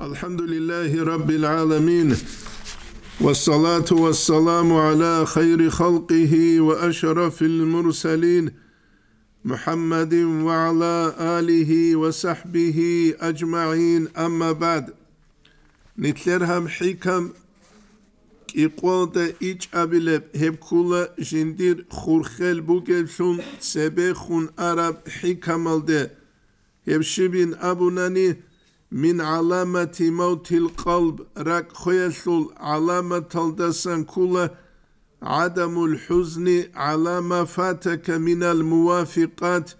الحمد لله رب العالمين والصلاة والسلام على خير خلقه وأشرف المرسلين محمد وعلى آله وصحبه أجمعين أما بعد نتلرهم حكم إقوالد إيش أبلب كل جندير خورخل بوكلشون سبخون عرب شبين أبو ناني من علامة موت القلب راك خيسل علامة تلدسان كل عدم الحزن على ما فاتك من الموافقات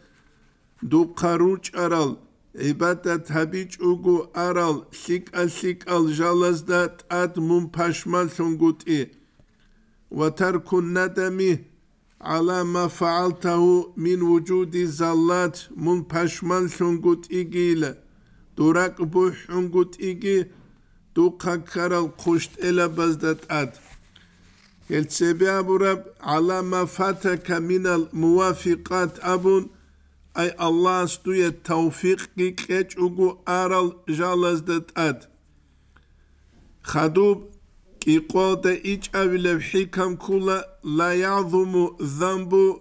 دو قروج أرال عبادة هبيج أوغو أرال سيك أسيك الجلس دات أد من پشمال سنگوت وترك الندم على ما فعلته من وجود زلات من پشمال سنگوت إيه دورك بوحنقوت إيجي دو قكر القشت إلى بزدت أد يلتسبي أبو رب على ما فاتك من الموافقات أبون أي الله استوي التوفيق كيكيش أجو أرال جالزدت أد خدوب كي قوة إيج أبي لبحيكم كولا لا يعظم ذنب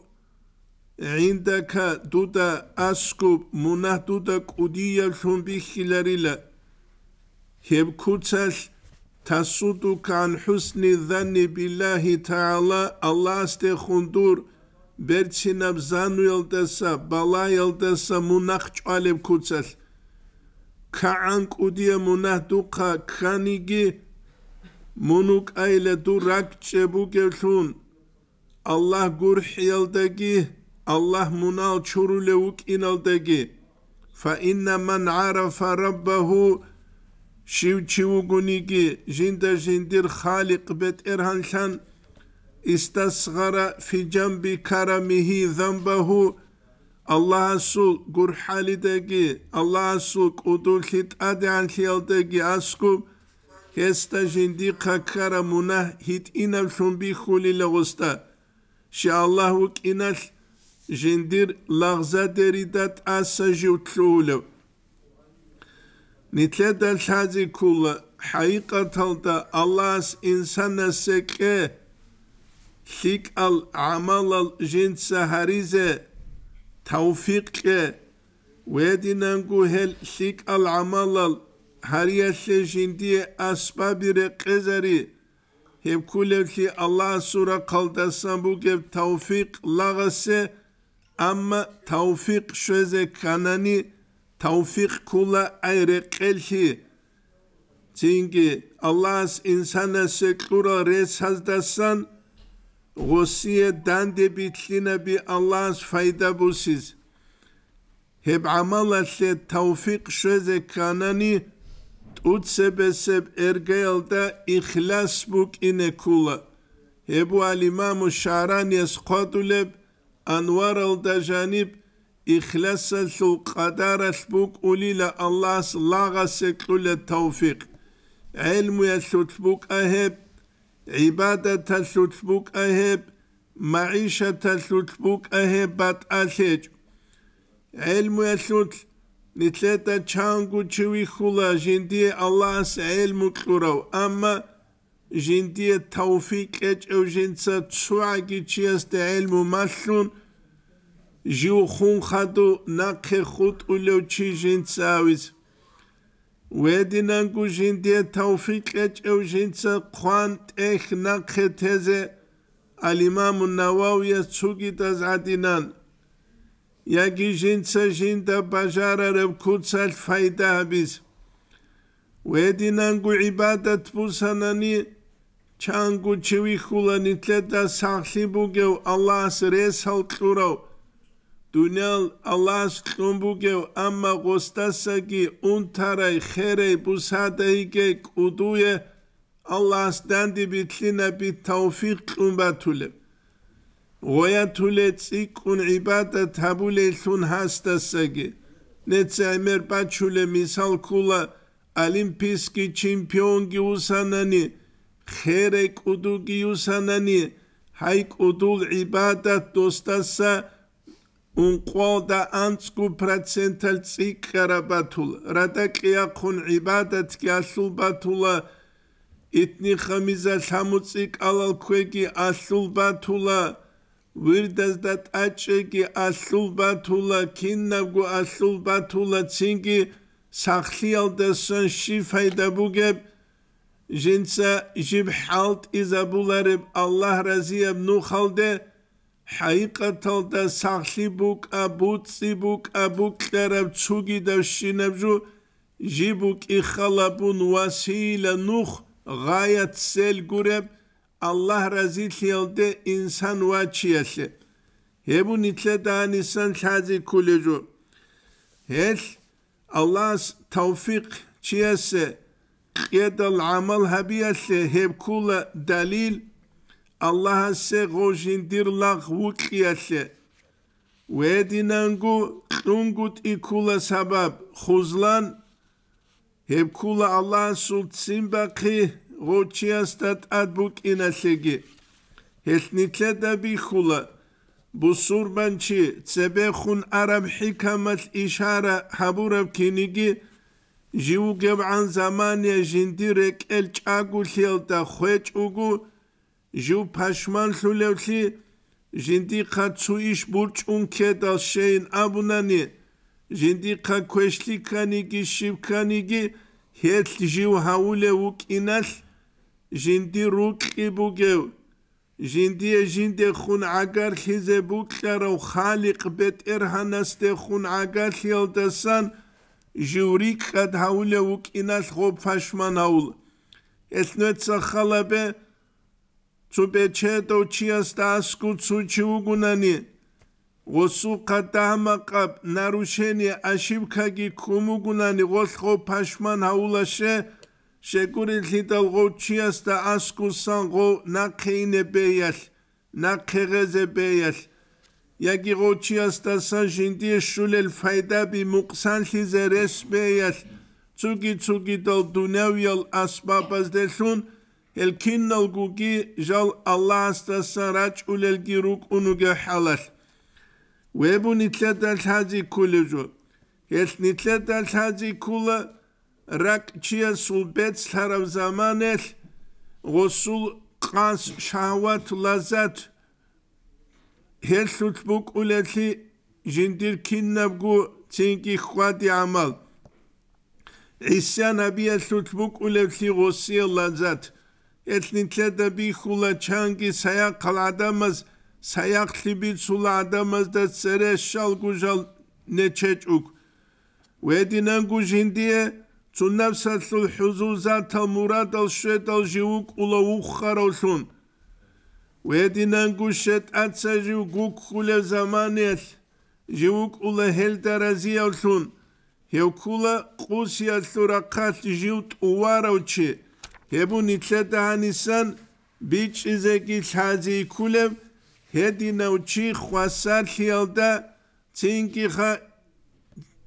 indaka duda askub munah duda kudiya şun hilarila hep kutsal tasudu kan husni zanni billahi taala Allah ste hundur berçinab zanu yaldasa bala yaldasa munah çalev kutsal ka'an kudiya munah duka kanigi munuk aile durak çebu gelsun Allah gurhiyaldagi Allah munal çorulevuk inaldagi fa inne men arafa rabbahu şiv çivugunigi jinde jindir halik bet erhan istasgara fi cambi karamihi zambahu Allah'a sul gurhalidegi Allah'a sul kudulit adan şiyaldegi askum Hesta jindi kakara munah hit inal şumbi hulile gusta. Şi Allah'u inal gjendër lagza deri dat asaj utlula nitlet al hazi kula haqiqatalda Allahs insana seke sik al amal al jend saharize tawfiqe wedinan guhel sik al amal al hariyasle jindiye asbabire qezari hep kulevki Allah sura kaldasan bu gev tawfiq lagase ama tavfik şöze kanani tavfik kula ayrı kelhi. Çünkü Allah insana sekura resazdasan Gossiye dande bitline bir Allah'ın fayda bu siz. Hep amala tavfik şöze kanani utse beseb ergayalda ihlas buk ine kula. Hebu al imamu şaran yeskaduleb انوار الدجانب إخلاص قدر سبوك أولي الله صلاغ سكل التوفيق علم يسوتبوك أهب عبادة سوتبوك أهب معيشة سوتبوك أهب بات أسيج علم يسوت نتلتا تشانغو تشوي خلا جندي الله علم كرو أما ჟინდია თავფიკ ეჭევ ჟინცა ცვაგი ჩიას და ელმუ მასუნ ჟიუ ხუნ ხადუ ნაქე ხუტ ულევ ჩი ჟინცავის ვედინან გუ ჟინდია თავფიკ ეჭევ ჟინცა ყვან ტეხ ნაქე თეზე ალ იმამუ ნავავია ცუგი და ზადინან იაგი ჟინცა ჟინდა ბაჟარარევ ქუცალ ფაიდაბის ვედინან გუ იბადათ ბუსანანი ჩანგუ ჩევიხულანი თლეთა სახლიბუგევ ალას რეს ხალყურავ დუნელ ალას ხუმბუგევ ამა ღოსტასაგი უნთარაი ხერეი ბუსადეიგე კუდუე ალას დანდი ბითლინა ბი თავფიყ ყუმბათულე ღოია თულე ციკუნ იბადა თაბულე ლუნ ჰასტასაგი ნეცაიმერ პაჩულე მისალკულა ოლიმპისკი ჩემპიონგი უსანანი – خير قدوكي يوسناني هاي قدول عبادة دوستاسا ان قوال دا انسكو پرسنتال سيك باتول رادا كياقون عبادة كياسو باتولا اتني خميزة سامو سيك علال كويكي اسو باتولا ვირდას და ტაჭეგი ასულბათულა კინნაგუ ასულბათულა წინგი სახლიალდასონ შიფაი დაბუგებ jinsa jib halt izabularib Allah raziyab nu halde hayiqatalda sahli buk abut sibuk abuk darab çugi da şinabju jibuk ihalabun vasila nuh gayet sel gureb Allah razı hilde insan vaçiyesi. Hebu nitle da insan tazi kulecu. Hel Allah tavfik çiyesi qedal amal habiye se hep kul dalil Allah se gojin dir lag u qiyase ve dinangu tungut ikula sabab khuzlan hep kul Allah sul simba ki gochiastat adbuk inasegi hesnitle de bi khula bu surbanchi cebe khun aram hikamat işara haburav kinigi ჟიუგევან ზამანე ჟინდირეკ ელ ჭაგულიელ და ხვეჭუგუ ჟუ ფაშმან ლულევლი ჟინდიხა ცუიშ ბურჭუნქე და შეინ აბუნანი ჟინდიხა ქვეშლი ქანიგი შიბქანიგი ჰეთლ ჟიუ ჰაულე უკინალ ჟინდი რუკი ბუგევ ჟინდიე ჟინდე ხუნ აგარ ხიზე ბუკლარო ხალიყ ბეტერ ჰანასტე ხუნ აგარ ხიელდასან – ჟურიკ დაულე უკინას ხოფაშმანაულ ესნეცა ხალაბე ცუბეჩე თო ჩიასტას კუცუჩი უგუნანი ოსუ ყადამაყა ნარუშენი აშიბქაგი კუმუგუნანი ოს ხოფაშმანაულაშე შეგურილი დაღო ჩიასტა ასკუსან ღო ნაქეინებეიალ ნაქეღეზებეიალ Яги гочиаста сажин дешулел файдаби муксанлизе респеял цуги цуги до дунавял асбабаз дешун элкиннал гуги жал алласта сарач улел гирук унуге халал вебу нитлета лхази кулежу эс нитлета лхази кула рак чия сулбет сарав заманел гусул қас шауат лазат ჰესუც ბუკულეცი ჟინდირ ქინნაბგუ ცინკი ხვადი ამალ ისა ნაბია სუც ბუკულეცი ღოსი ლანზათ ეთნიცე და ბიხულა ჩანგი საა ყლადამას საა ხლიბი სულა ადამას და წერე შალგუჟალ ნეჩეჭუკ ვედინან გუჟინდიე ცუნნავსალ ხუზუზა თამურადალ შვედალ ჟიუკ ულა უხხაროსუნ ვედინან გუშეთ აცაჟი გუკხულე ზამანეს ჟიუკულა ჰელდარაზია ლუნ ჰევკულა ყუსია ლურაკას ჟიუტ უვაროჩი ჰებუნი ცედანისან ბიჭიზე კი ჩაძი ქულემ ჰედინა უჩი ხვასალიალდა ცინკიხა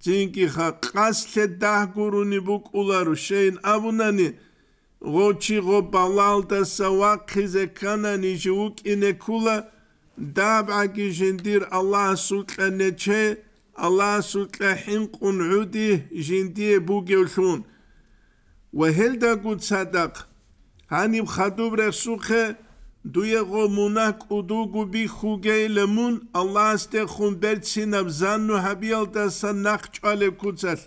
ცინკიხა ყასლე დაგურუნი ბუკულარუ შეინ აბუნანი როჩი ღობალალდა სავაქიზე კანანი ჟუკინე ქულა დააბაგი ჟინდირ ალლაჰ სულტანეჩე ალლაჰ სულტაჰიმ ყუნუდი ჟინდიე ბუგელშუნ ვაჰელდა გუდ სადაკ ჰანი მხადუბრე სუხე დუე ღო მუნა კუდუ გუბი ხუგეილე მუნ ალლაჰ სტე ხუნ ბერცინა ბზანუ ჰაბიალდა სანახჭალე ქუცალ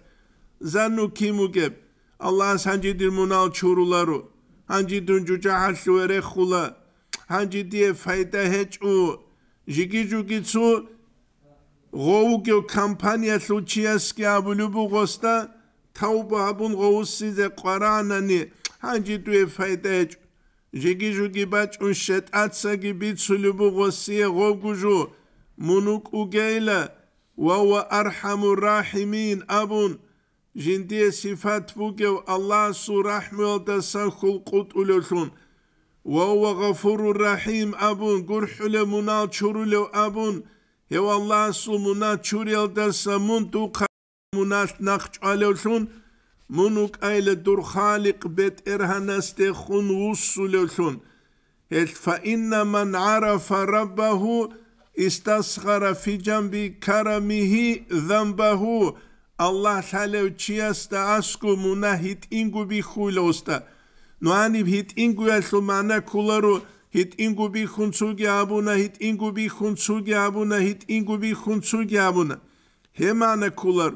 ზანუ ქიმუგებ Allah sanji dir munal çurularu. Hanji dün cüce haşlu ere hula. Hanji diye fayda heç u. Jigi jugi su. Govu ki o kampanya su çiyas ki gosta. Tavba abun govu size qaranani. Hanji diye fayda heç u. Жеги жуги бач ун шет атса ги бит сулубу госие гогужу мунук угейла ва ва архаму рахимин абун ჟინდიე სიფათ ბუგევ ალლასუ რაჰმილ და სახულ ყუტულოშუნ وهو غفور رحيم أبون قرحل منال شرلو أبون هو الله سو منال شرل درس من تو منال نخش علوشون منوك أيل در خالق بيت إرهنست خون وصلوشون فإن من عرف ربه استصغر في جنب كرمه ذنبه Allah salevçiyasta askumuna hit ingu bi hulosta. Nuanib hit ingu esumana kularu hit ingu bi hunsugi abuna hit ingu bi hunsugi abuna hit ingu bi hunsugi abuna. Hemana kularu.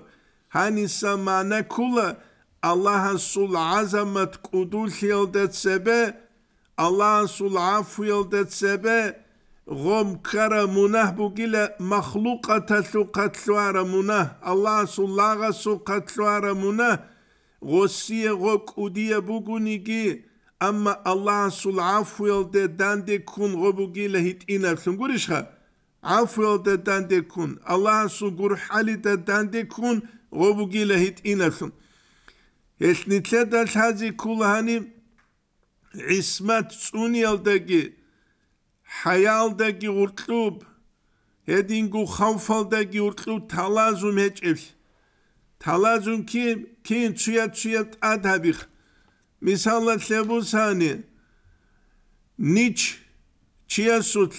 Hani samana kula Allah'a sul azamet kudus yıldetsebe Allah'a sul af yıldetsebe gom kara munah gile, mahlukata su katsuara munah Allah sullaga su katsuara munah Gosiye gok udiye bugunigi ama Allah sul afvel de dande kun gile hit inersin gurişha afvel de dande kun Allah sul gurhali de dande kun gile hit inersin Esnitse de sazi kulhani İsmet Suniyel'deki ჰაიალდაგი ურტლუბ ედინგუ ხავფალდაგი ურტლუბ თალაზუ მეჭილ თალაზუ კი კინ ცუია ცუია ადაბიხ მისალა ლებუსანი ნიჩ ჩიასუთ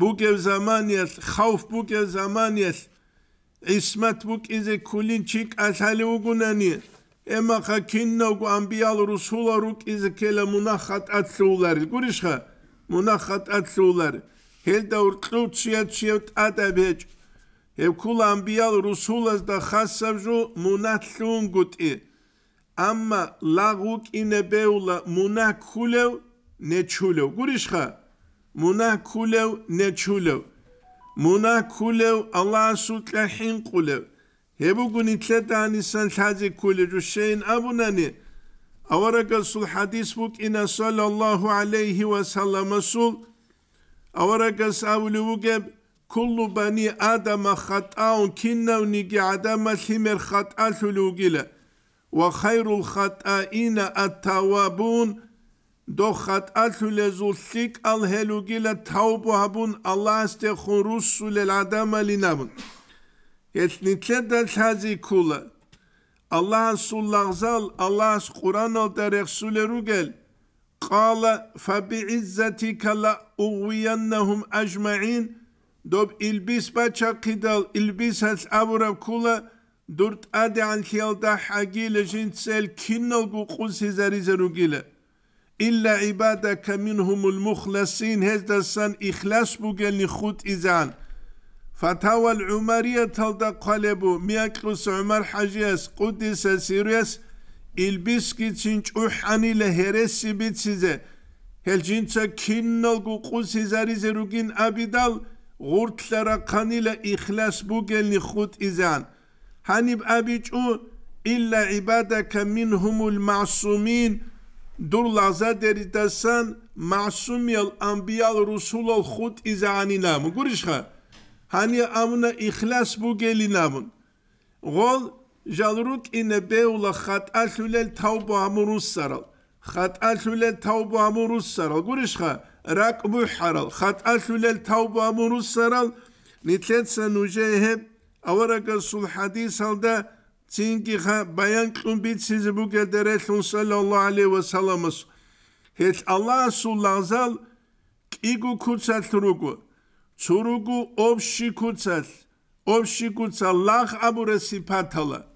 ბუკევ ზამანიას ხავფ ბუკევ ზამანიას ისმათ ბუკიზე კულინ ჩიკ ასალი უგუნანი ემახა კინნო გუ ამბიალ რუსულა რუკიზე ქელა მუნა ხატ ათლულარი გურიშხა მონახატაცულარ ჰელდა ურტუცია ჩიოთ ადაბეჭ ევკულამბიალ რუსულას და ხასავჟო მონათლუნგუტი ამა ლაგუკინებეულა მონაკულევ ნეჩულევ გურიშხა მონაკულევ ნეჩულევ მონაკულევ ალასუტლაჰინ ყულევ ჰებუგუნი თლედანისან ჩაძი ქულეჯუ შეინ აბუნანი Avaraka sul hadis buk ina sallallahu aleyhi ve selleme sul. Avaraka savlu bugeb kullu bani adama khat'aun kinnav nigi adama himer khat'a sulugile. Ve hayrul khat'aina at-tawabun. Do khat'a sulezul sik al helugile tawbu habun Allah istehun russulel adama linabun. Yetnitle de tazi kula. الله سُلْ لغزال الله قرآن الدرق سُلَرُ قال قال فبعزتك لا أغوينهم أجمعين دوب إلبس باچا قدال إلبس هل أبرب كولا دورت أدي عن خيال دا حقي لجين تسأل كين القوقل سيزاري زرو قيلة إلا عبادك منهم المخلصين هزدسان إخلاص بوغل لخوت إزعان إخلاص ფათავალ უმარია თალდაყალებო მიაკლოს უმარ ჰაჯიას ყუდის სირიას ილბისკი წინჭუჰანი ლეჰერესი ბიცზე ჰელჯინცა კინნოგუ ყუსიზარიზე რუგინ აბიდალ ღურთლარა ხანილა იხლას ბუგელი ხუთ იზან ჰანიბ აბიჭუ ილა იბადაკა მინჰუმულ მასუმინ დურ ლაზა დერიდასან მასუმიალ ამბიალ რუსულალ ხუთ იზანინა მგურიშხა hani amına ihlas bu gelin gelinamın. Gol jalruk ine beula hat'a şülel tavbu amurus saral. Hat'a şülel tavbu amurus saral. Gurişha rak muharal. Hat'a şülel tavbu amurus saral. Nitletsa nujeheb avaraka sul hadis halda çünkü ha bayan kumbit sizi bu kadar etsin sallallahu aleyhi ve sellem'e. Hiç Allah sul lazal igu kutsat rugu. Curugu obşikutsal. Obşikutsal. Lak abure sipatala.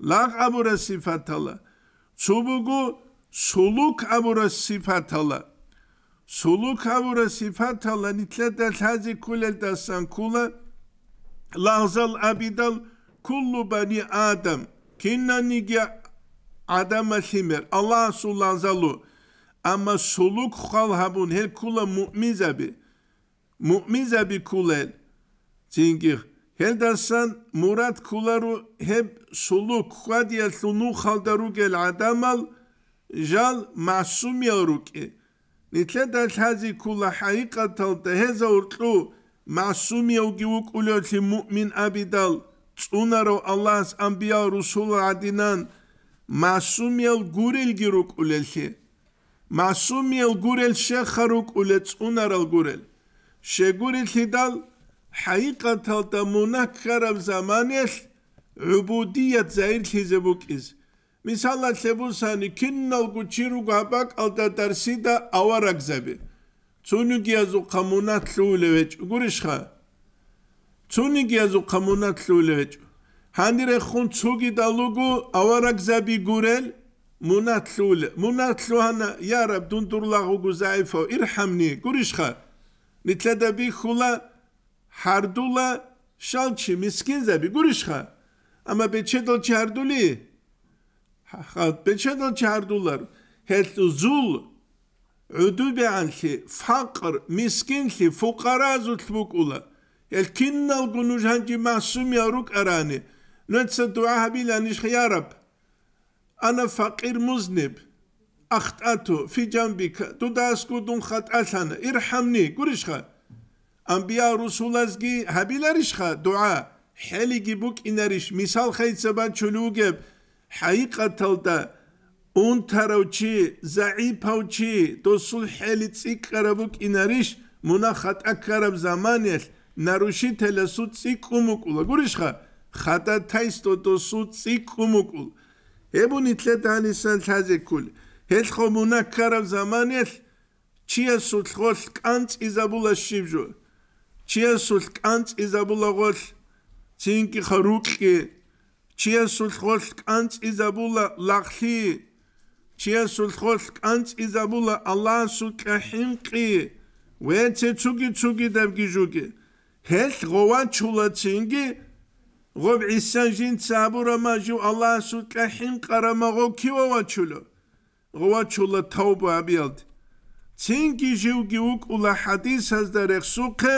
Lak abure sipatala. Çubugu suluk abure sipatala. Suluk abure sipatala. Nitletel hazi kulel dastan kula. Lahzal abidal kullu bani adam. Kinna nige Adam simer. Allah sulanzalu. Ama suluk habun her kula mu'mizabi. მუმიზა ბიკულელ ჩინგი ჰელდასან მურად ქულარუ ჰებ სულუ ქვადია სუნუ ხალდარუ გელ ადამალ ჟალ მასუმიორუკი ნიცედა ხაზი ქულა ჰაიკათალ დეჰეზა ურტუ მასუმიოგი უკულოთი მუმინ აბიდალ წუნარო ალლას ამბია რუსულ ადინან მასუმიელ გურელგი რუკულელში მასუმიელ გურელ შეხარუკულე წუნარალ გურელ შეგურიცხიდალ ჰაიყათალ და მონახარავ ზამანეს უბუდია ზაირხიზებუკის მისალა ცებულსანი კინნალგუ ჩირუგაბაკ ალდადარსი და ავარაგზები ცუნიგიაზუ ხამონათლულევეჭ გურიშხა ცუნიგიაზუ ხამონათლულევეჭ ჰანდირე ხუნ ცუგი და ლუგუ ავარაგზები გურელ მონათლულ მონათლუანა იარაბ დუნდურლაგუ გუზაიფო ირჰამნი გურიშხა Mitle bi hula hardula şalçı miskin zebi gurişha. Ama beçedal çarduli. Beçedal çardular. Het zul عدوبة عنك فقر مسكين لي فقراء زتبوك أولا الكنا القنوج هنجي معصوم يا روك أراني نتسى دعاها بلا نشخ يا رب أنا فقير مذنب ახტათუ ფი ჯამბიკა თუ დაასკუდუნ ხატალან ირჰამნი გურიშხა ანბია რუსულაზგი ჰაბილარიშხა დუა ჰელიგი ბუკ ინარიშ მისალ ხეიცება ჩულუგებ ჰაიყათალდა უნთაროჩი ზაიფავჩი დოსუ ჰელი ციკრა ბუკ ინარიშ მუნა ხატაკარამ ზამანიელ ნარუში თელასუ ციკუმუკულა გურიშხა ხატათაისტო დოსუ ციკუმუკულ ებუნი თლეთანისან თაზეკული ჰელხო მონაკარა ზამანეს ჩიეს უცხოს კანც იზაბულა შიბჟო ჩიეს უცხ კანც იზაბულა გოლ ცინკი ხრუტკი ჩიეს უცხოს კანც იზაბულა ლახლი ჩიეს უცხოს კანც იზაბულა ალლა სუკაჰიმკი ვენცე ჩუგი ჩუგი დაბგიჟუკი ჰელღოვან ჩულა ცინკი ღობ ისანჯინ საბურა მაჟუ ალლა სუკაჰიმ ყარამაღო ქივოვა ჩულო ღვაჩულა თაუბა აბიალთ ცინკი ჟიუგი უკულა ჰადისას და რეხსუკე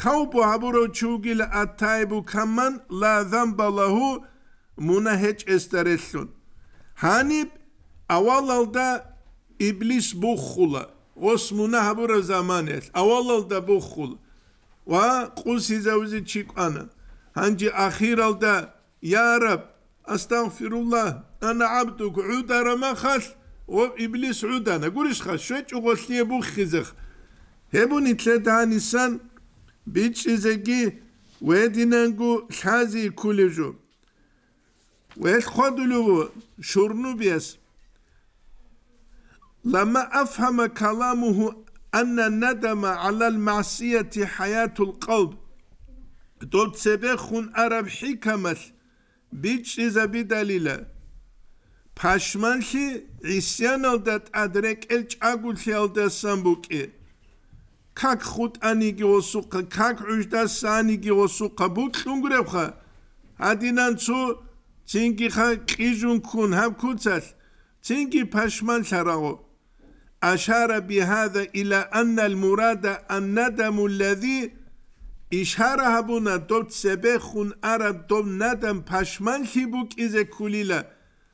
თაუბა აბურო ჩუგილ ათაიბუ ქამან ლა ზამბალაჰუ მუნაჰეჭ ესტარესუ ჰანიბ ავალალდა იბლის ბუხულა ოს მუნა აბურო ზამანეს ავალალდა ბუხულა ვა ყუსიზავზი ჩიყანა ჰანჯი ახირალდა ია რაბ استغفر الله انا عبدك عود رمخل об иблис удана гуриш хашвеч уголли бух хизах хебун итле данисан бич изеги вединангу лхази кулежу ويل خدلو شورنو بيس لما أفهم كلامه أن الندم على المعصية حياة القلب دوت سبخون أرب حكمة بيتش إذا بدليلة ფაშმანში ისიანოდა ადრეკელ ჭაგულშელდა სამბუკი ქაკ ხუტანიგი ოსუყ ქაკ უშდა სანიგი ოსუყ ბუტუნგრევხა ადინანცუ წინგი ხა ყიჟუნკუნ ჰაბკუცალ წინგი ფაშმან ლარაო აშარა ბიჰადა ილა ანა ალმურადა ანნადამუ ლაზი ისარა ჰაბუნა დობ ცებე ხუნ არა დობ ნადამ ფაშმან ხიბუკ იზე ქულილა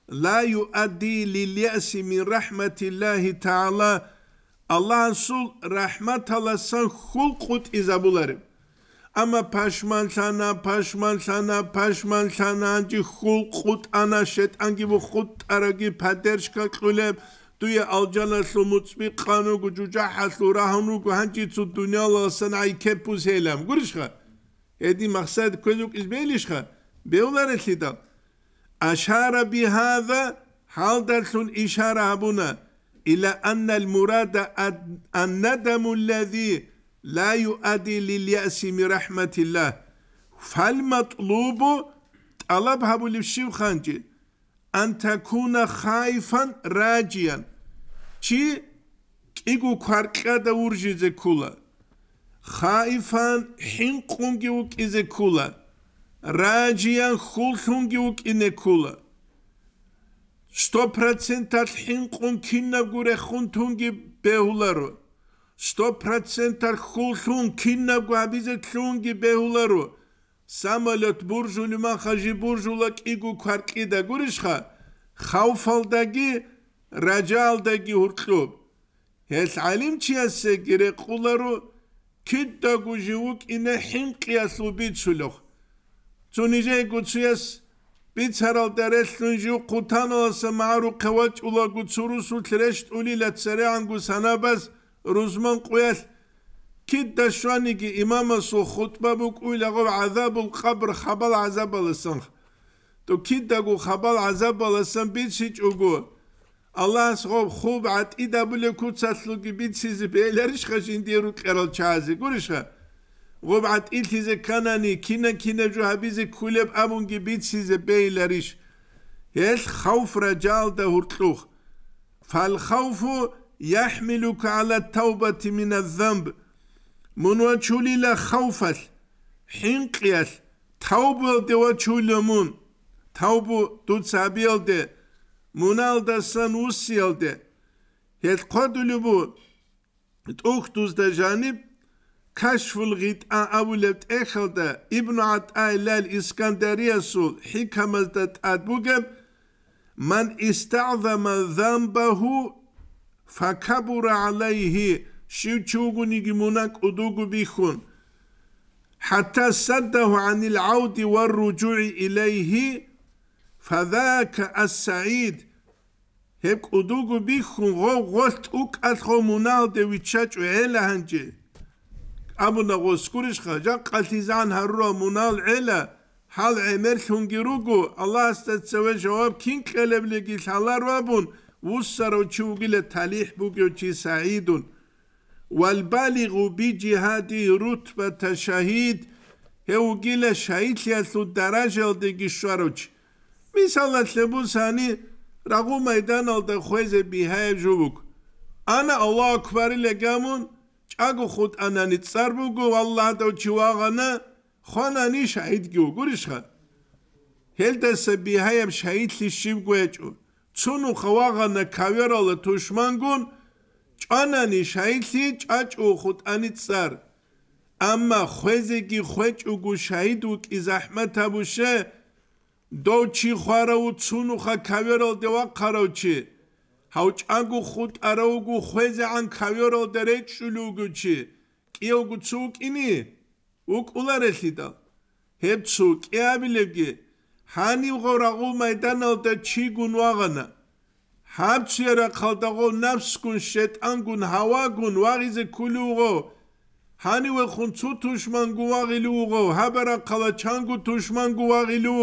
la yuaddi lil ya'si min rahmetillahi taala Allah'ın sul rahmet alasan hulkut izabularım. Ama paşman sana, paşman sana, paşman sana, anci hul kut ana şet, angi bu kut aragi paderşka kulem, duye alcana su mutsbi kanu gucuca hasu rahanu gu hanci su dünyalı sanayi kepuz heylem. Guruşka. Edi maksad közük izbeylişka. Beular etidal. أشار بهذا حضرت الإشارة هنا إلى أن المراد الندم الذي لا يؤدي لليأس من رحمة الله فالمطلوب طلبها خانجي أن تكون خايفا راجيا إيغو إيجو كاركادا ورجي كولا خائفا حين كونجيوك وكي كولا რაჯიან ხულთუნგი უკინეკულა 100%-ალ ჰინყუნ ქინაგურე ხუნთუნგი ბეულარო 100%-ალ ხულთუნ ქინაგუ აბიზე თუნგი ბეულარო სამალოთ ბურჟული მახაჟი ბურჟულა კიგუ ქარკი და გურიშხა ხაუფალდაგი რაჯალდაგი ურთლუბ ეს ალიმჩიასე გირე ყულარო კიდ დაგუჟი უკინე ჰინყიას უბიცულო ძუნიჟე გუცეს პიცერალ დერესუნჟი ყუთანოს მარუ ყვაჭ ულა გუცურუს უთრეშ ტული ლაცერე ანგუ სანაბას რუზმან ყუეს კიდ დაშვანიგი იმამასო ხუთბა ბუკულაღო აზაბულ ყაბრ ხაბალ აზაბალსან თუ კიდ დაგუ ხაბალ აზაბალსან ბიცი ჭუგუ Allah's rob khub at iwkutsatlugi bitsizi belerish khashin deru qeral chazi gurishe Vob'at iltize kanani kine kine cuhabize kuleb amun gibit size beyleriş. Yes havf recal de hurtluh. Fal havfu yahmiluka ala tavbati min Munva çulile havfas. Hinqiyas. Tavbu de ve çulemun. Tavbu dutsabil de. Munal da san usyal de. Yes kodulu bu. Tuhtuz da janib كشف الغطاء أولت أخلد ابن عطاء لا الإسكندرية سول حكمة أدبوغم من استعظم ذنبه فكبر عليه شو تشوغو نيجمونك أدوغو بيخون حتى سده عن العود والرجوع إليه فذاك السعيد هيك أدوغو بيخون غو غلت أك أدخو منال دويتشاج وعيلا هنجي اما نگوسکورش خدا جان قاتیزان هر را منال علا حال عمر شنگی الله است از جواب کین خلب لگی حال وسر و تلیح بگی چی سعیدون والبالغ بی جهادی رتبه تشهید هوگل شهید یا تو درجه ال دگی شاروچ مثال تلبوس هنی رقم میدان ال دخوی ز بیه جوگ آن الله اکبری لگمون ჭაგო ხოტანანი წარბუგო ალლაჰ და ჩუაღანა ხონანი შაიდგი უგურიშხა ჰელდესე ბიჰაიამ შაიდლი შიგვეჭუ ცუნუ ხოაღანა ქავერალა თუშმანგონ ჭანანი შაიდლი ჭაჭუ ხოტანი წარ ამა ხვეზეგი ხვეჭუგუ შაიდუ კი ზაჰმათაბუშე დოჩი ხვარა უცუნუ ხა ქავერალ დევა ყაროჩი ჩანგუ ხუტ არაუგუ ხვეზე ან ქავიორო დერეჩულუგუჩი კიოგუ ცუკინი უკულარესიდა ჰებცუ კიაბილეგი ჰანი ღორაგუ მაიდანალდა ჩიგუნ ვაღანა ჰამჩიერა ხალდაღო ნაფსკუნ შეტანგუნ ჰავაგუნ ვაღიზე კულუღო ჰანი ვეხუნ ცუ თუშმან გუვაღილუღო ჰაბარა ხალა ჩანგუ თუშმან გუვაღილუ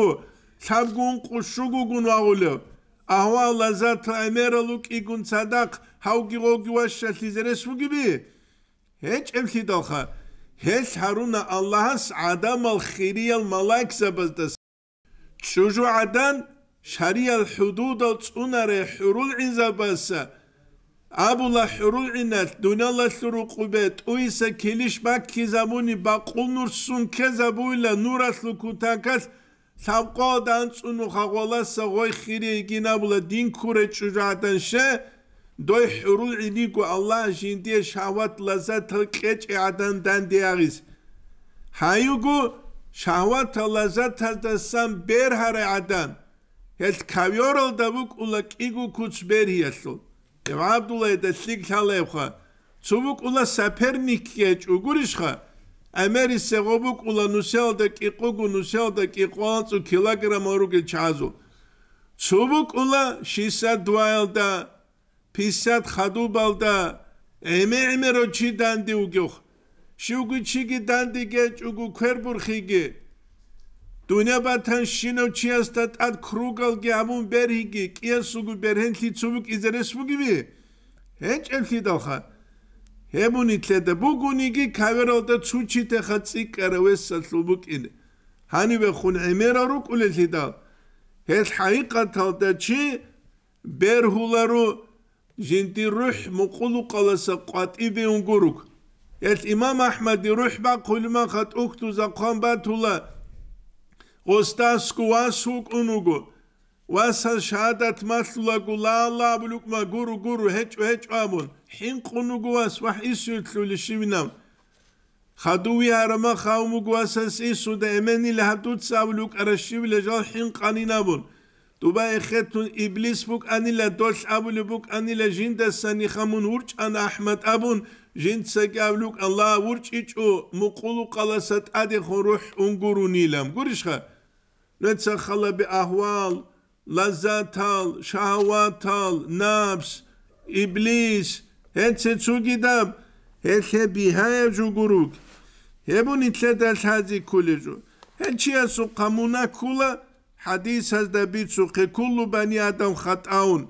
ჩაგუნ ყუშუგუგუნ ვაღულებ აუ ალაზა ტაიმერ ლუკი გუნცადაქ ჰაუგი გოგიუა შალიზერეს ვუგიბი ჰეჭემთი დალხა ჰეს ჰარუნა ალლაჰას ადამ ალხირიალ მალაიქსაბასდას ჩუჟუ ადან შარიალ ჰუდუდა წუნარე ჰურულ ინზაბასა აბულა ჰურულ ინალ დუნალა სრუ ყუბე ტუისა ქილიშ მაქ ქიზამუნი ბაყულ ნურსუნ ქეზაბუილა ნურას ლუკუთანკას თავყოდან წუნო ხაყოლასა ღოი ხირი იგინაბლა დინქურე ჭუჟადანშე დოი ჰრულ იდიკო ალლა ჟინდე შავატ ლაზა თქეჭი ადანდან დიაღის ჰაიუგუ შავატ ლაზა თადასან ბერჰარე ადან ეს კავიორო და ბუკულა კიგუ კუც ბერიესო და აბდულა და სიგ ხალეხა ჩუბუკულა საფერნიკე ჭუგურიშხა ამერი სეღობუ კულანუსელ და კიყუგუნუსელ და კიყვალწუ კილოგრამ ორუგი ჩაზო ჩუბუკულა შისადვაილ და ფისად ხადუბალ და ემე ემერო ჩიდანდი უგიხ შუგი ჩიგი დანდი გეჭუგუ ქერბურხიგი დუნაბათან შინო ჩიასთა ტად ქრუგალგი ამუნ ბერიგი კიესუგუ ბერენთი ჩუბუკ იზერესუგი ვი ენჭელთი დახა ემუნითლე და ბუგუნიგი ქაველოდა ცუჩითე ხა წიკერ ვესსლუბუკინ ჰანივე ხუნ ემერა რო ყულელიდა ეს ჰაიკათალდა ჩი ბერჰულარო ჟინტი რუჰ მუყულუ ყალასა ყატიბე უნგურუკ ეს იმამ აჰმადი რუჰ ბა ყულმა ხა ტუქტუ ზა ყამბა თულა ოსტას კუას უკუნუგო ვასა შადათ მასლუა გულალა ბლუკმა გურუ გურუ ჰეჭ ჰეჭ ამონ ჰენ ყუნუგუას ვაჰ ისუთლული შიმინამ ხადუვი არმა ხაუმუგუასას ისუ და ემენი ლაბდუცავ ლუკარაშივლე ჟალ ჰენ ყანინაბუნ დუბა ეხეთუნ იბლის ბუკ ანილა დოლ აბული ბუკ ანილა ჟინდა სანი ხამუნ ურჩან აჰმად აბუნ ჟინცა გავლუკ ალა ურჩიჩუ მუყულუ ყალასა ტადი ხუნ რუჰ უნგურუნილამ გურიშხა ნეცა ხალაბი აჰვალ ლაზათალ შაჰვათალ ნაფს Iblis, ეცე ცუგიდამ ელები ჰაევ ჯუგურუკ ებუნი თლედა ლაძი ქულიჯუ ელჩიასუ ყამუნა ქულა ჰადისას და ბიცუ ხეკულუ ბანი ადამ ხატაუნ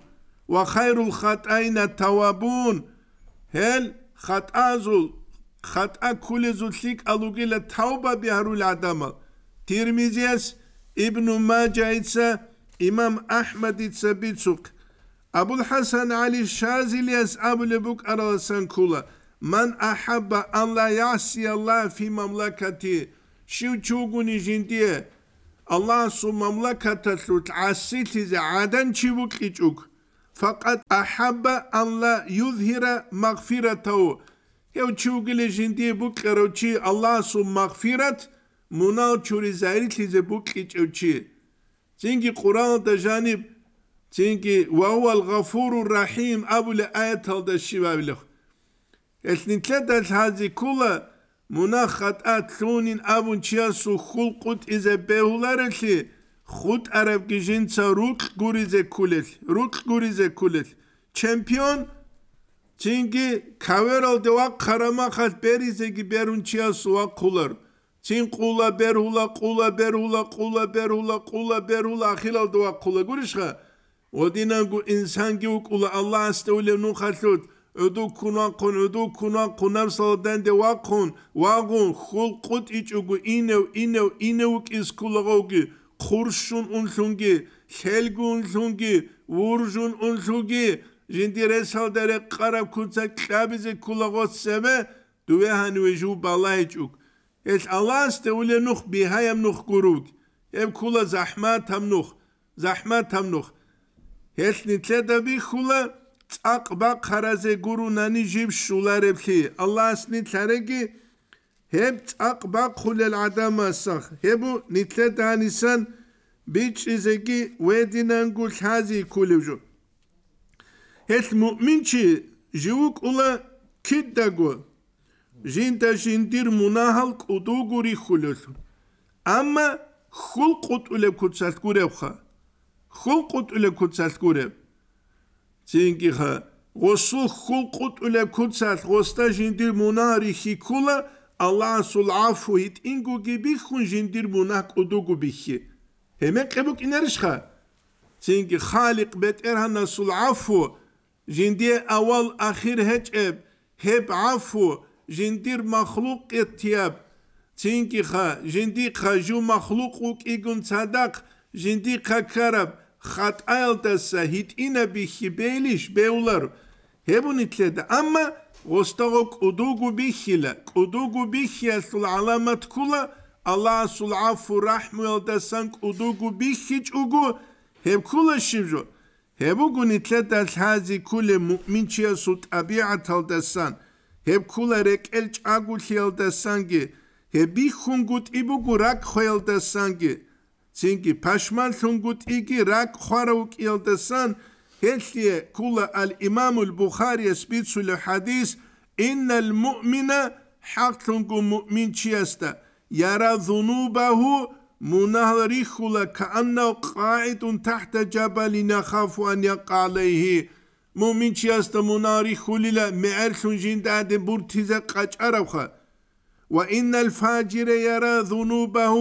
ვა ხაირულ ხატაინა თავაბუნ ჰელ ხატაზულ ხატა ქულიზუ ლიკ ალუგილა თაუბაბი არულ ადამა თირმიზიას იბნუ მაჯაიცა იმამ აჰმადიცა ბიცუ Ebu'l-Hasan Ali Şazili Eshabül Bukara ve Senkula Man ahabba Allah la Allah, fi mamlakati şu çuguni jindiye Allah su mamlakata asitize aden çivuk içuk fakat ahabba Allah la yuzhira mağfiratahu Hev çugile jindiye bu karoçi Allah su mağfirat munav çuri zayritize bu kiçevçi Çünkü Kur'an'da janib Çünkü ve huvel gafuru rahim abule ayet halde şivavilek. Esnitle des hazi kula munakhat at sunin abun çiyasu hulkut ize behular eki hud arab gijin ça ruk gurize kulel. Ruk gurize kulel. Çempiyon çünkü kaver aldı ve karamakat berize ki berun çiyasu ve kular. Çin kula berhula kula berhula kula berhula kula berhula akhil aldı ve kula gurişka. Kula berhula odinagu insangi ula Allah astevle nuhatlut ödü kuna kun ödü kuna kunav saldan de vakun vagun hul kut iç ugu inev inev inevuk iskulagogi kurşun unsungi selgi unsungi vurjun unsungi jindi resal dere kara kutsa klabize kulagot sebe duve hanve ju balay çuk es Allah astevle nuh bihayam nuh guruk ev kula zahmat ham nuh zahmat ham nuh ჰესნი წედები ხულა წაყბა ხარაზე გურუნანი ჯიბ შულარებლი ალლასნი წარეგი ჰებ წაყბა ხულელ ადამასახ ჰებუ ნიტლედანისან ბიჩიზეგი ვედინანგუ ხაზი ქულევჟუ ჰეს მუმინჩი ჟიუკ ულა ქიდდაგუ ჟინტა ჟინტირ მუნაჰალ ყუდუგური ხულოს ამა ხულ ყუტულე ქუცას გურევხა хулқут үле кутсал гүрэ. Цингих госу хулқут үле кутсал госта жинди мунари хикула Аллах сул афу ит ингу гиби хун жинди муна куду губихи. Эме кебу кинеришха. Цинги халиқ бет эрхана сул афу жинди авал ахир хэчэб хэб афу жиндир махлук этияб. Цинги ха жинди хажу махлук ук игун цадак жинди хакараб. хатаалтаса хитинаби хибелиш беулар хебунитледа амма востого кудугу бихила кудугу бихиасул аламат кула аллах сул афу рахму алдасан кудугу бихич угу хемкулашивжу хебугунитледа хази куле муминчиасу табиат алдасан хебкуларе кэлч агу хилдасанги хебихунгут ибугу рак хилдасанги Çünkü paşman sungut iki rak kharuk yıldasan هلتي كولا الإمام البخاري يسبيتسو الحديث إن المؤمن حق مؤمن تشيستا يرى ذنوبه منهريخولا كأنه قاعد تحت جبل يخاف أن يقع عليه مؤمن تشيستا منهريخولا معرسون جنداد برتزا قاج أروخا وإن الفاجر يرى ذنوبه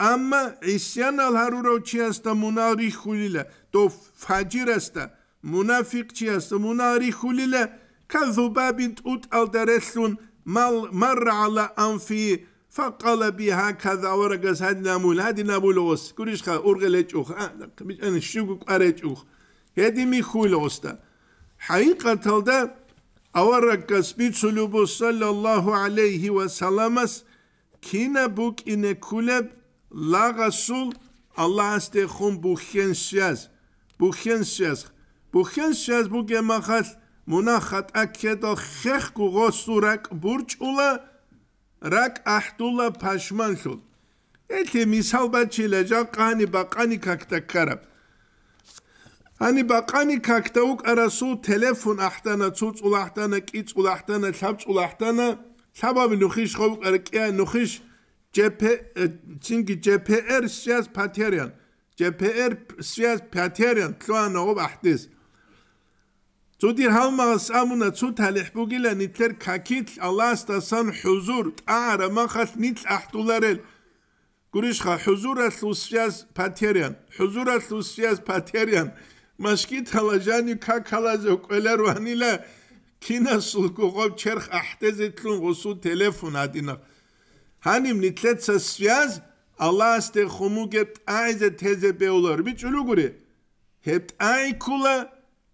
اما عیسیان الهرورو چی است مناری خولیله تو فجیر است منافق چی است مناری خولیله كذبا بنت أوت الدرسون مل مر على أنفي فقال بها كذا ورقص هاد نامول هاد نابولوس كوريش خا أرغلت أخ مش أنا شوقك أريت أخ هادي مي خولوستا حقيقة دا أورقص بيتسلوبو صلى الله عليه وسلم كينا بوك إن كلب ლაღასულ ალასტე ხომ ბუხენშას ბუხენშას ბუხენშას ბუგემახალ მონახატ აკედო ხეხ გუგოსურაკ ბურჭულა რაკ აჰდულა ფაშმანშულ ეთი მისალბაჩილე ჯა ყანი ბაყანი ქაქტა ქარა ანი ბაყანი ქაქტა უკარასუ ტელეფონ აჰდანა წუწულა აჰდანა კი წულა აჰდანა ჩაბწულა აჰდანა ჩაბავი ნუხიშ ხო უკარ კი ნუხიშ ჯეფე წინგი ჯეფერ სიას ფათერიან ჯეფერ სიას ფათერიან ქვანო ვახდეს ზუდირ ჰავმას ამუნა ცუთალიჰ ბუგილა ნიტლერ ქაკით ალას დასან ჰუზურ ტარა მახას ნიტ აჰტულარელ გურიშ ხა ჰუზურ ასუსიას ფათერიან ჰუზურ ასუსიას ფათერიან მაშკი თალაჟანი ქაკალაზე ყველერვანილა კინასულ გუყობ ჩერხ აჰტეზეთლუნ გუსუ ტელეფონ ადინა ჰანიმ ნიტლეცა სვიაზ ალასტე ხომუგეთ აიზე თეზე პეულარ ბიჭულუგური ჰეთ აიკულა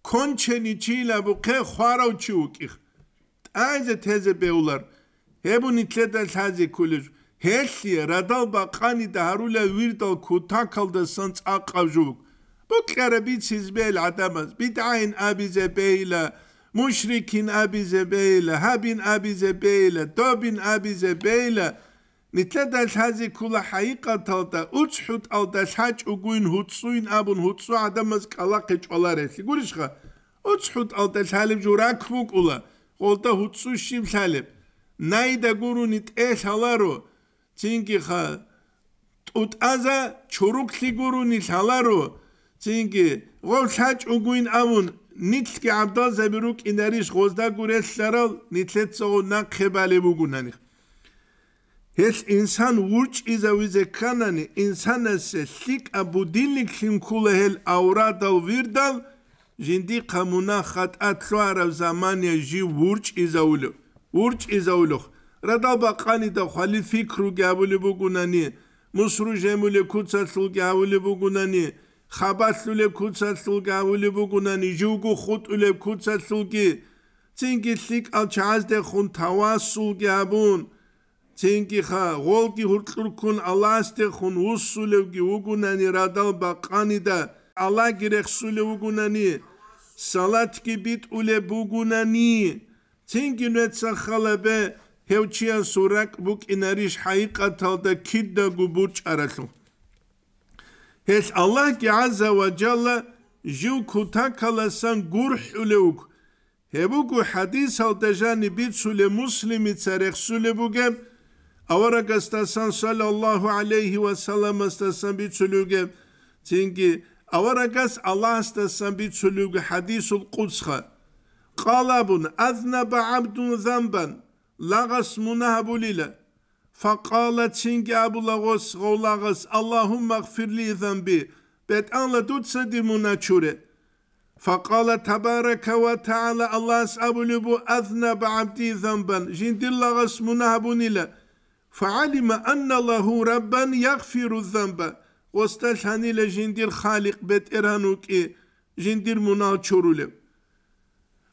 კონჩენი ჩილა ბუქე ხვარავ ჩუკი აიზე თეზე პეულარ ჰებუ ნიტლედა ლაზი კული ჰელი რადალ ბაყანი და არულა ვირდალ ქუთაკალდა სანწაყავჟუკ ბუქერა ბიცის ბელ ადამას ბიდაინ აბიზე ბეილა მუშრიკინ აბიზე ბეილა ჰაბინ აბიზე ბეილა დობინ აბიზე ბეილა ნიცადა საზი კულა ჰაიკათა და უცხუთ ალდა საჭ უგუინ ჰუცუინ აბუნ ჰუცუ ადამას კალაკე ჭოლარესი გურიშხა უცხუთ ალდა ჰალიბ ჯურაკმუ კულა ყოლდა ჰუცუ შიმსალებ ნაიდა გურუნი ტეს ალარო წინკი ხა ტუტაზა ჩურუკლი გურუნი ლალარო წინკი ყოლ საჭ უგუინ აბუნ ნიცკი აბდალ ზებირუკ ინერის ღოზდა გურესლარო ნიცეთ წო ნაკხებალი ბუგუნანი ეს ინსან ურჭიზა ვიზე ქანანი ინსანასე სიკ აბუდინი ქინკულეჰელ აურადალ ვირდალ ჟინდი ყამუნა ხატატ ლვარავ ზამანია ჟი ურჭიზა ულო ურჭიზა ულო რადალბა ყანი და ხალი ფიქრუ გაბული ბუგუნანი მუსრუ ჟემული ქუცაცულ გაბული ბუგუნანი ხაბასლულე ქუცაცულ გაბული ბუგუნანი ჟუგუ ხუტულე ქუცაცულ კი წინგი სიკ ალჩაზდე ხუნ თავასულ გაბუნ ცინკი ხა ღოლკი ჰურტლურკუნ ალასტე ხუნ უსულევგი უგუნანი რადალ ბაყანი და ალაგირე ხსულევგუნანი სალათკი ბიტ ულე ბუგუნანი ცინკი ნეცა ხალებე ჰევჩიან სურაკ ბუკინარიშ ჰაიყათალ და ქიდა გუბურჭ არალო ეს ალაგი აზა ვა ჯალა ჟუ ქუთა ქალასან გურჰულევგ ჰებუგუ ჰადისალ დაჟანი ბიცულე მუსლიმი წერეხსულებუგემ Аварага стасан салаллаху алейхи вассалам стасан бицулуге тинги аварагас Аллах стасан бицулуге хадисул Кудсха. قالب أذنب عبد ذنبا لغس منهب لله فقال تشينك أبو لغس غولغس اللهم اغفر لي ذنبي بيت أن لا تتسدي مناتشوري فقال تبارك وتعالى الله أبو لبو أذنب عبدي ذنبا جند لغس منهب لله فعلم أن الله ربا يغفر الذنب واستش هني لجندير خالق بيت إرانوك إيه، جندير مناتشور تشورولم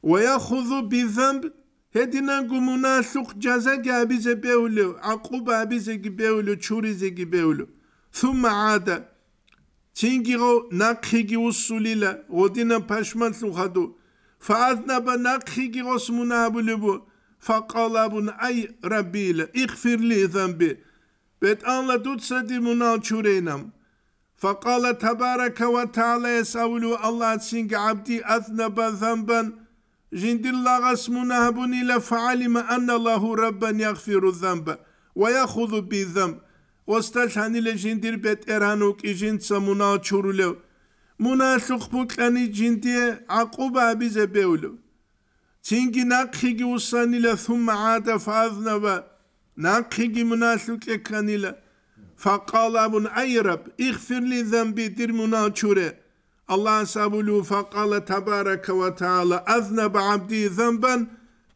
ويأخذ بالذنب هدينا قمنا سوق جزا قابيزة بيولو عقوبة عبيزة بيولو تشوريزة بيولو ثم عاد تينجيغو ناقخيجي وصوليلا ودينا باشمان سوخادو فأذنب ناقخيجي غسمنا بلبو فقال أي ربي اغفر لي ذنبي بيت أن لا تتسدي منال شورينم فقال تبارك وتعالى يسأل الله سنك عبدي أذنب ذنبا جند الله غسمنا هبني لفعلم أن الله ربا يغفر الذنب ويأخذ بالذنب واستشهني لجند بيت إرهانوك إجند سمنا شورلو مناشق بوكاني جندي عقوبة بزبولو Çünkü nakhigi usanile thumma ade faznaba. Nakhigi münasuke kanile. Fakala bun ayrab. İğfirli dir münaçure. Allah sabulu fakala tabaraka ve taala. azna Aznaba abdi zemben.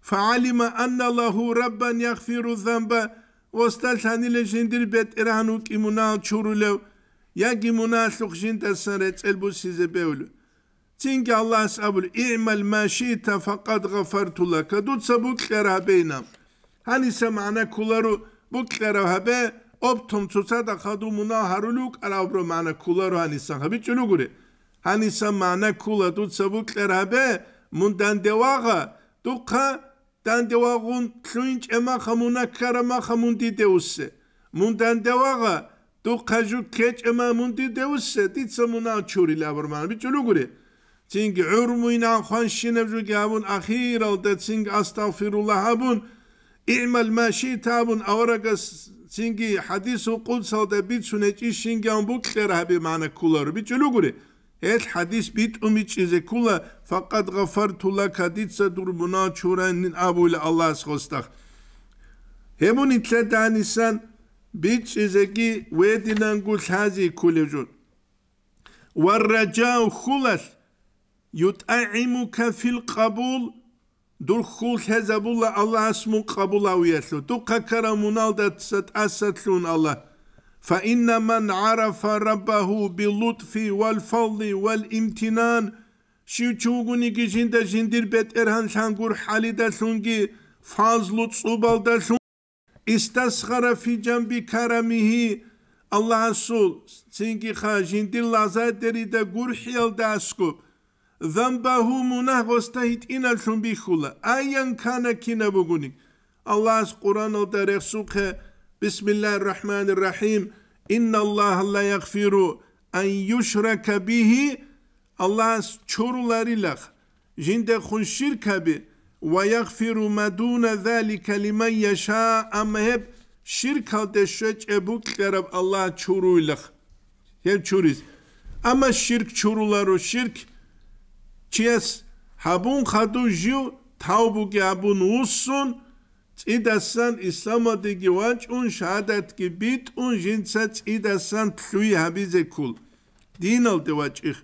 Fa'alime enne lahu rabben yagfiru zembe. Vostalhanile jindirbet irhanuk imunaçurulev. Yagi münasuk jindasan reçel bu size bevlü. Çünkü Allah ashabul i'mel ma şi'te fakat gafartu leke. Dutsa bu kera beynam. Hani semana kularu bu kera habe optum tutsa da kadumuna haruluk alabro mana kularu hani sahabi habi çulu gure. Hani semana kula dutsa bu kera habe mundan devaga dukka dan devagun klünç ema hamuna karama hamundi deusse. Mundan devaga dukka ju keç ema mundi deusse ditsa muna çuri labrmana bir çulu gure. Ting urmuina khanshine jugabun akhir al alda ting astaghfirullah abun, i'mal ma shitabun awraga tingi hadisu quds al da bit suneci shingan bu klera habi mana kular bi çuluguri Et hadis bit umiçize kula fakat gafartu laka ditsa dur buna çurenin abuyla Allah skostak hemun itle danisan ki, vedinen gul hazi kulejun والرجاء خلص يطعمك في القبول دور خول هزب الله الله اسمه قبول او يتلو دقا كرمونال دات أستلون الله فإن من عرف ربه باللطف والفضل والامتنان شو تشوغوني كي جندا جندير بيت إرهان شانغور حالي داتلونجي فازلو تصوبال داتلون استسخر في جنب كرمه الله سول سنكي خا جندير لازا دري دا غور حيال داسكوب ذنبه منهوسته إن شنبي خلا أيا كان كنا بغني الله از قرآن التاريخ سوق بسم الله الرحمن الرحيم إن الله لا يغفر أن يشرك به الله از چورلاري لخ جند خون شرك به ويغفر ما دون ذلك لمن يشاء أما هب şirk halde şöç ebuk garab Allah çuruyla. Hep çuriz. Ama şirk çurular o şirk Çiğs, habun hadu taubu ki habun ussun tsidasan islamadi givanç un şahadet ki bit un jinsa tsidasan tluyi habize kul. din Dinal ih,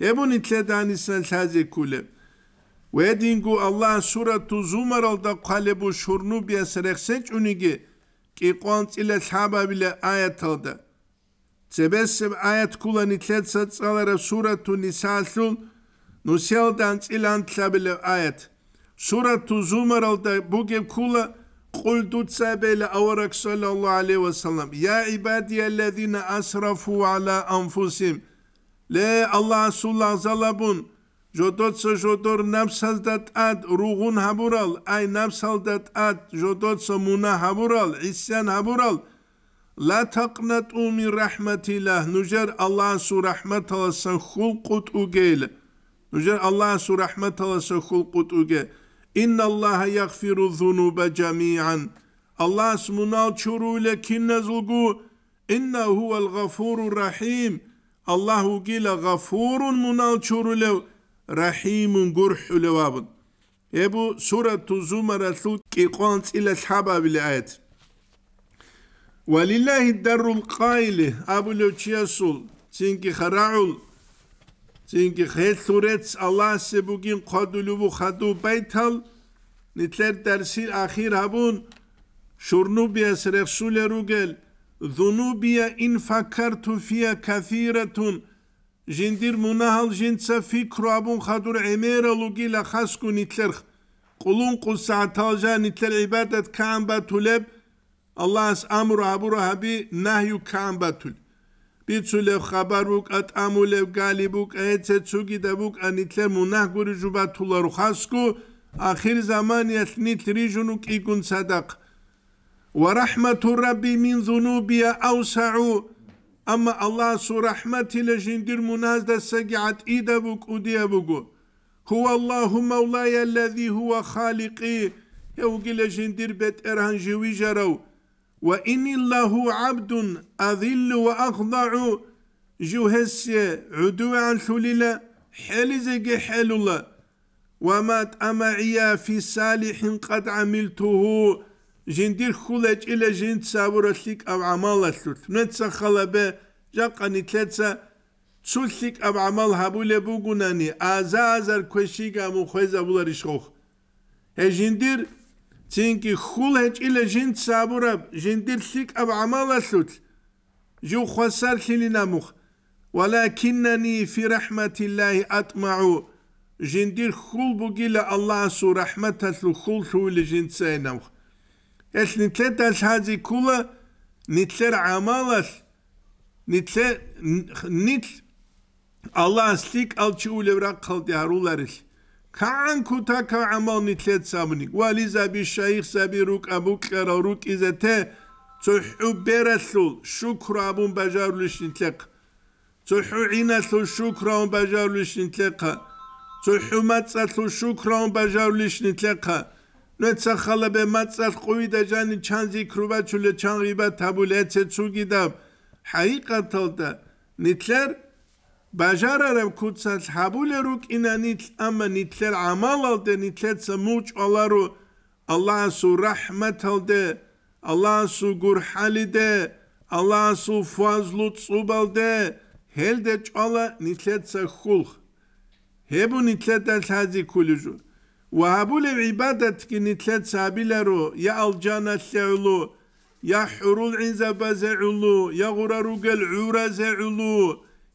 Ebun itle itledanisan şahaze kuleb. Ve dingu Allah suratu alda kalebu şurnu biye serekseç unigi ki kont ile shaba bile ayet aldı. Sebesseb ayet kulan itlet satsalara suratu nisaslul нусиалтан цилан тлабеле аят сурату зумаралда бугеб кула قل تتسابل أورك صلى الله عليه وسلم يا عبادي الذين أسرفوا على أنفسهم لا الله سلا زلبون جدوتس جدور نفسل دات أد روغون هبورال أي نفسل دات أد جدوتس منا هبورال عسيان هبورال لا تقنطوا من رحمة الله نجر الله سو رحمة الله سن خلقت أجيله Hocam Allah'a su rahmet alası kul kutuge. İnna Allaha yagfiru zunuba cemi'an. Allah smunal çuru ile kinnezulgu. İnna huvel gafuru rahim. Allah gila gafurun munal çuru ile rahimun gurhu levabın. Ebu suratu zumaratu kikons ile sahaba bile ayet. Velillahi derrul kayli. Abu lüçiyasul. Sinki hara'ul. Çünkü hesuret Allah se bugün kadulu bu kadu beytal nitler dersil ahir habun şurnubiye resule rugel zunubiye infakartu fiye kafiretun jindir munahal jintsa fikru abun hadur emera lugila hasku nitler kulun kusa talca nitler ibadet kamba tuleb Allah's amru aburahabi nahyu kambatul. პიცულევ ხაბარუკ ატამულევ გალიბუკ ეცე ცუგიდაბუკ ანითლე მუნაგური ჟუბათულარ ხასკუ ახირ ზამანი ეთნი ტრიჟუნუ კიგუნ სადაკ ورحمه ربي من ذنوبي اوسع اما الله سو رحمتي لجندر مناز دسقعت ايدبك وديبك هو الله مولاي الذي هو خالقي يوقي لجندر بيت ارانجي ويجرو وإن الله عبد أذل وأخضع جوهس عدوع ثللا حلزق حلولا وما أمعيا في صالح قد عملته جندير خلج إلى جند سابر سليك أو عمال الثلث نتسا خلبة جاقا تلتسا تسلسك أو عمال هبول بوغناني آزازر كوشيك أمو خويزة بولار إشخوخ هجندير تينكي خول هج خولج إلى جنت جين دير سيك أب عمال سوت جو خسار سيلي ناموخ ولكنني في رحمة الله أطمع دير خول بقيلة الله سو رحمة سو خول سو إلا جين تساي ناموخ إس نتلتاش هذي كولا نتلر عمالس نتلر نتل الله سيك ألتشو لبراق خلطي هارولارس ქან ქუთა ქამონი თლეცამნი ვალიზაბი შეიხ საბი რუკა ბუკერა რუკიზე თე ცუჰუ ბერასლუ შუქრა ბუნ ბაჟარულიშინ თეკ ცუჰუ ინასლუ შუქრა ბუნ ბაჟარულიშინ თეკ ცუჰუ მაცალუ შუქრა ბუნ ბაჟარულიშინ თეკ ნეცა ხალაბე მაცალ ყვი და ჯანი ჩანზი ქრუბა ჩულე ჩანღიბა თაბულე ცე ცუგიდა ჰაიკათალდა ნიტლერ Bažarare kutsats habuleruk ina nit ama nitler amal alde nitler samuç olaru Allah su rahmet alde Allah su gurhalide Allah su fazlu tsubalde helde çala nitler sahulh hebu nitler del hazi kulucu ve habul ibadet ki nitler sabileru ya alcana seulu ya hurul izabe zeulu ya guraru gel ura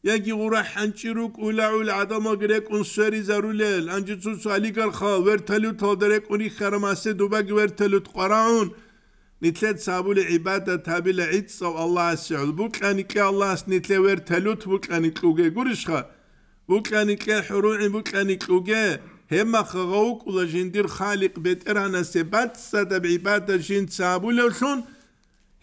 يجي غورا حنشرو كولا عول عدم غريك انسوري زارو ليل انجتسو سالي قال خا ورتلو تادريك اني خرماسي دوباك ورتلو تقراعون نتلت سابو لعبادة تابي لعيد سو الله سعود بوك لانيك الله سنتلت ورتلو تبوك لانيك لوغي قرش خا بوك لانيك حروع بوك لانيك لوغي هما خغوك ولا جندير خالق بيت ارانا سبات سادة بعبادة جند سابو لوشون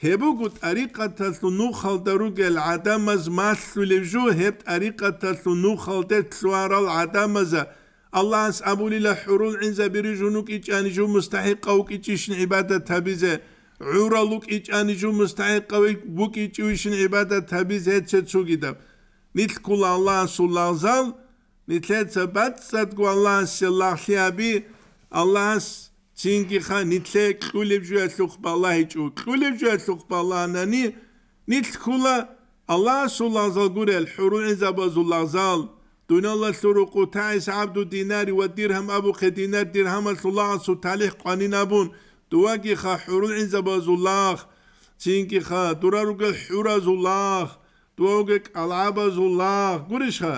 ჰებუგუ ტარიკათასუ ნუხალდარუ გელ ადამაზ მასლულებჟუ ჰებ ტარიკათასუ ნუხალდე ცვარალ ადამაზა ალლაჰს აბულილა ჰურულ ინზა ბირიჟუნუ კიჭანიჟუ მუსტაჰიყავ კიჭიშნ იბადათაბიზე ურალუ კიჭანიჟუ მუსტაჰიყავ ბუკიჭიშნ იბადათაბიზე ცეცუგიდა ნითკულ ალლაჰსუ ლაზალ ნითლეცა ბაცად გუ ალლაჰს ლახლიაბი ალლაჰს צינגיחה ניצק כולב זו יסוך בעלה היצ'ו כולב זו יסוך בעלה ענני ניצחולה אללה אסור לעזל גורל חורו אין זבזו לעזל دون الله سرق تعيس عبد دينار والدرهم أبو خدينار درهم الله سو تعليق قانين أبون دواجي خا حرون عز الله تينكي خا دراروك حورا الله دواجك ألعاب الله قرش خا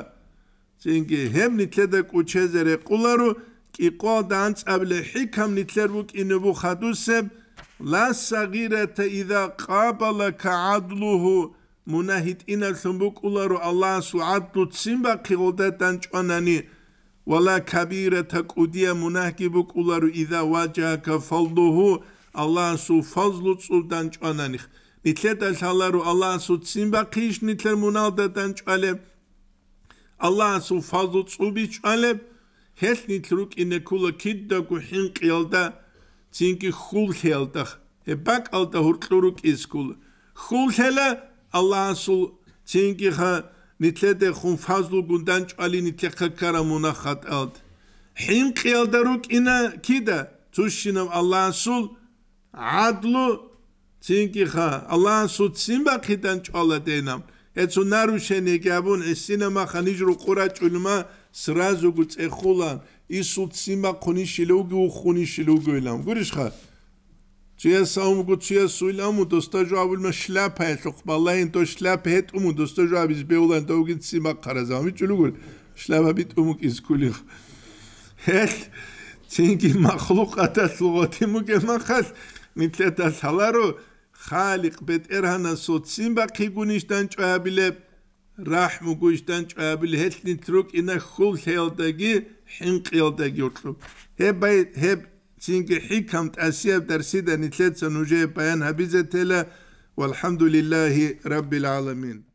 تينكي هم نتلدك وچزر قلارو iqadans able hikam nitlerbuk inebuhaduseb la sagirete iza qabala kaadluhu munahit inel thumbuk ularu Allah suat tutsin baki godetan çonani ولا كبيرة قدية منهكبك أولار إذا واجهك فضله الله سو فضل تصودان çanani. نتلر دلتالار الله سو تسين بقيش نتلر منال ددان چالب Allah su فضل تصوبي چالب хэлний төрөг инэ кула киддаг ухин кэлда цинки хул хэлдах э бак алта хуртлурук искул хул хэлэ аллаа сул цинки ха нитлэдэ хун фазлу гундан чали нитлэ хакара муна хат алт хин кэлда рук инэ кида цушинам аллаа сул адлу цинки ха аллаа сул цинба кидан чала дэнам эцу нарушэни гэбун эсинама ханижру кура чулма сразу гу цехулан «Э, ису цима кони шилуги у хуни шилуги улам гуриш ха чия саум гу чия суилам у доста жавул ма шляпа ясук балла ин то шляпа хет уму доста жав из беулан доуги цима каразам ви чулу гур шляпа бит уму киз кули хел чинки махлук ата сугати му ге ма хас митлета салару халик бет эрхана су цимба кигуништан чуабилеп рахму гуйстан чабил хетлин трук ина хул хелдаги хин кылдаги утлу хебай хеб цинги хикам тасиев дарсида нитлецан уже баян хабизетеле والحمد لله رب العالمين